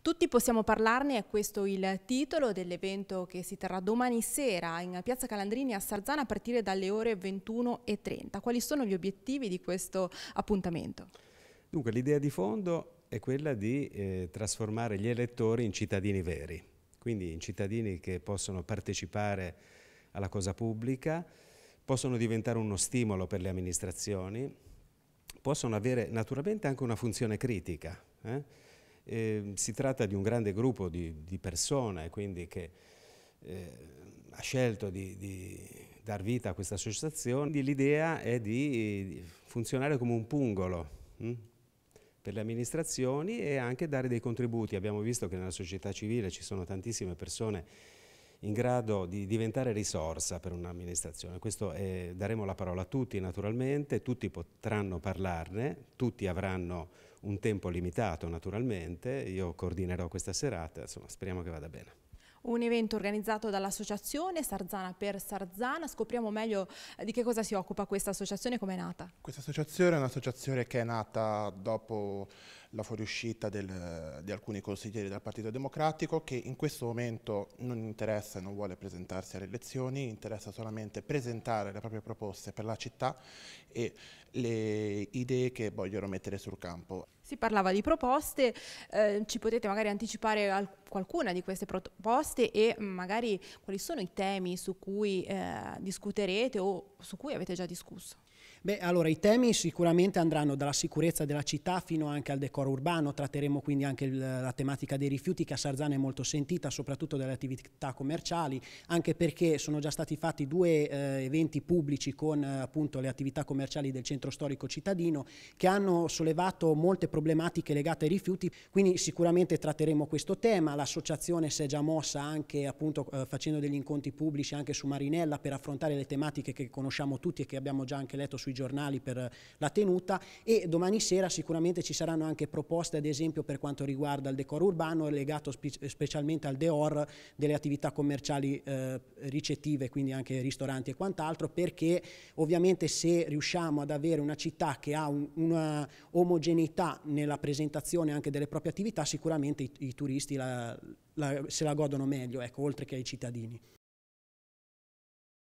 Tutti possiamo parlarne, è questo il titolo dell'evento che si terrà domani sera in Piazza Calandrini a Sarzana a partire dalle ore 21.30. Quali sono gli obiettivi di questo appuntamento? Dunque l'idea di fondo è quella di eh, trasformare gli elettori in cittadini veri, quindi in cittadini che possono partecipare alla cosa pubblica, possono diventare uno stimolo per le amministrazioni, possono avere naturalmente anche una funzione critica. Eh? Eh, si tratta di un grande gruppo di, di persone quindi che eh, ha scelto di, di, dar vita a questa associazione. L'idea è di funzionare come un pungolo hm? per le amministrazioni e anche dare dei contributi. Abbiamo visto che nella società civile ci sono tantissime persone in grado di diventare risorsa per un'amministrazione. Questo è, daremo la parola a tutti naturalmente, tutti potranno parlarne, tutti avranno un tempo limitato naturalmente, io coordinerò questa serata, insomma speriamo che vada bene. Un evento organizzato dall'associazione Sarzana per Sarzana, scopriamo meglio eh, di che cosa si occupa questa associazione, come è nata. Questa associazione è un'associazione che è nata dopo la fuoriuscita del, di alcuni consiglieri del Partito Democratico che in questo momento non interessa e non vuole presentarsi alle elezioni, interessa solamente presentare le proprie proposte per la città e le idee che vogliono mettere sul campo. Si parlava di proposte, eh, ci potete magari anticipare qualcuna di queste proposte e magari quali sono i temi su cui eh, discuterete o su cui avete già discusso? Beh, allora i temi sicuramente andranno dalla sicurezza della città fino anche al decoro urbano, tratteremo quindi anche il, la tematica dei rifiuti che a Sarzana è molto sentita, soprattutto dalle attività commerciali, anche perché sono già stati fatti due eh, eventi pubblici con eh, appunto le attività commerciali del centro storico cittadino che hanno sollevato molte problematiche legate ai rifiuti, quindi sicuramente tratteremo questo tema, l'associazione si è già mossa anche appunto eh, facendo degli incontri pubblici anche su Marinella per affrontare le tematiche che conosciamo tutti e che abbiamo già anche letto sui giornali per la tenuta e domani sera sicuramente ci saranno anche proposte ad esempio per quanto riguarda il decoro urbano legato spe specialmente al deor delle attività commerciali eh, ricettive, quindi anche ristoranti e quant'altro, perché ovviamente se riusciamo ad avere una città che ha un, una omogeneità nella presentazione anche delle proprie attività, sicuramente i, i turisti la, la, se la godono meglio, ecco, oltre che ai cittadini.